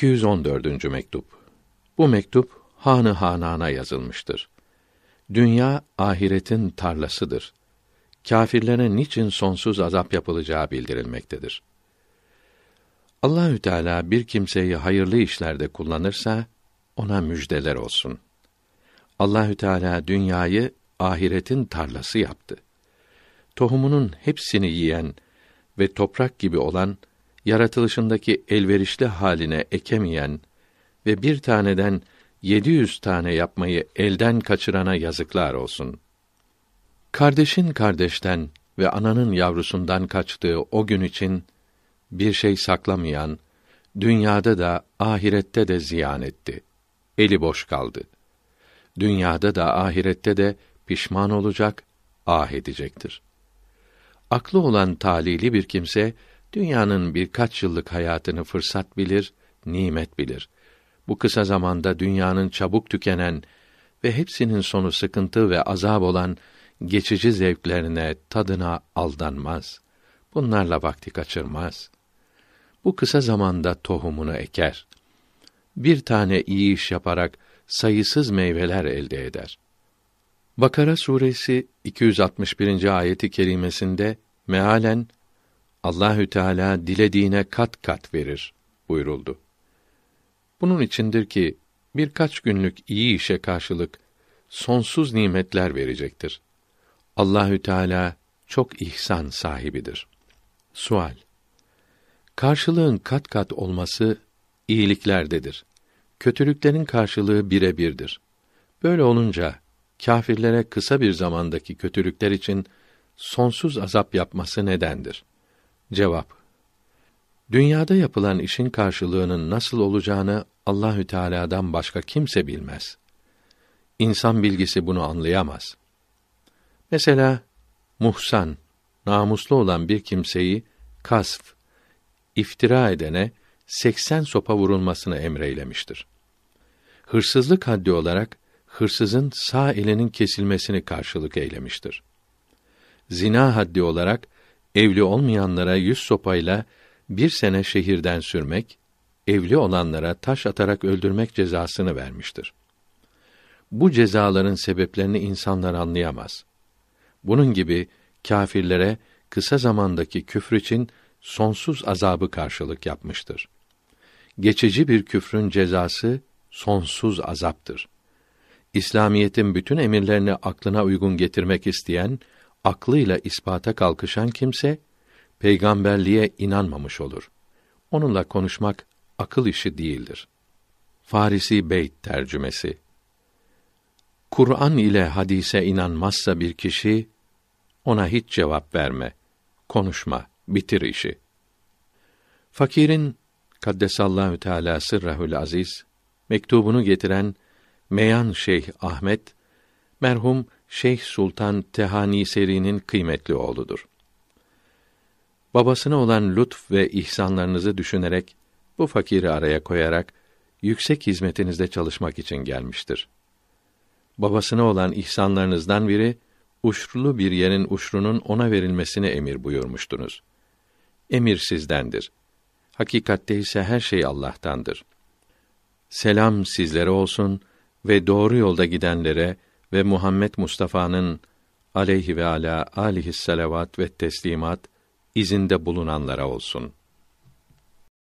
214. mektup. Bu mektup Hanı Hanan'a yazılmıştır. Dünya ahiretin tarlasıdır. Kâfirlere niçin sonsuz azap yapılacağı bildirilmektedir. Allahü Teala bir kimseyi hayırlı işlerde kullanırsa ona müjdeler olsun. Allahü Teala dünyayı ahiretin tarlası yaptı. Tohumunun hepsini yiyen ve toprak gibi olan yaratılışındaki elverişli haline ekemeyen ve bir taneden 700 tane yapmayı elden kaçırana yazıklar olsun. Kardeşin kardeşten ve ananın yavrusundan kaçtığı o gün için bir şey saklamayan dünyada da ahirette de ziyan etti. Eli boş kaldı. Dünyada da ahirette de pişman olacak, ah edecektir. Aklı olan talili bir kimse Dünyanın birkaç yıllık hayatını fırsat bilir, nimet bilir. Bu kısa zamanda dünyanın çabuk tükenen ve hepsinin sonu sıkıntı ve azab olan geçici zevklerine, tadına aldanmaz. Bunlarla vakti kaçırmaz. Bu kısa zamanda tohumunu eker. Bir tane iyi iş yaparak sayısız meyveler elde eder. Bakara suresi 261. ayeti kerimesinde mealen Allahü Teala dilediğine kat kat verir buyuruldu. Bunun içindir ki birkaç günlük iyi işe karşılık sonsuz nimetler verecektir. Allahü Teala çok ihsan sahibidir. Sual Karşılığın kat kat olması iyiliklerdedir. Kötülüklerin karşılığı birebirdir. Böyle olunca kâfirlere kısa bir zamandaki kötülükler için sonsuz azap yapması nedendir? Cevap Dünyada yapılan işin karşılığının nasıl olacağını Allahü Teala'dan başka kimse bilmez. İnsan bilgisi bunu anlayamaz. Mesela muhsan, namuslu olan bir kimseyi kasf, iftira edene 80 sopa vurulmasını emreylemiştir. Hırsızlık haddi olarak hırsızın sağ elinin kesilmesini karşılık eylemiştir. Zina haddi olarak evli olmayanlara yüz sopayla bir sene şehirden sürmek, evli olanlara taş atarak öldürmek cezasını vermiştir. Bu cezaların sebeplerini insanlar anlayamaz. Bunun gibi kâfirlere kısa zamandaki küfür için sonsuz azabı karşılık yapmıştır. Geçici bir küfrün cezası sonsuz azaptır. İslamiyetin bütün emirlerini aklına uygun getirmek isteyen aklıyla ispata kalkışan kimse peygamberliğe inanmamış olur. Onunla konuşmak akıl işi değildir. Farisi Beyt tercümesi Kur'an ile hadise inanmazsa bir kişi ona hiç cevap verme. Konuşma, bitir işi. Fakirin Kaddesallahu Teala sırrahül aziz mektubunu getiren Meyan Şeyh Ahmet merhum Şeyh Sultan Tehani Seri'nin kıymetli oğludur. Babasına olan lütf ve ihsanlarınızı düşünerek bu fakiri araya koyarak yüksek hizmetinizde çalışmak için gelmiştir. Babasına olan ihsanlarınızdan biri uşrulu bir yerin uşrunun ona verilmesini emir buyurmuştunuz. Emir sizdendir. Hakikatte ise her şey Allah'tandır. Selam sizlere olsun ve doğru yolda gidenlere ve Muhammed Mustafa'nın aleyhi ve ala alihi selavat ve teslimat izinde bulunanlara olsun.''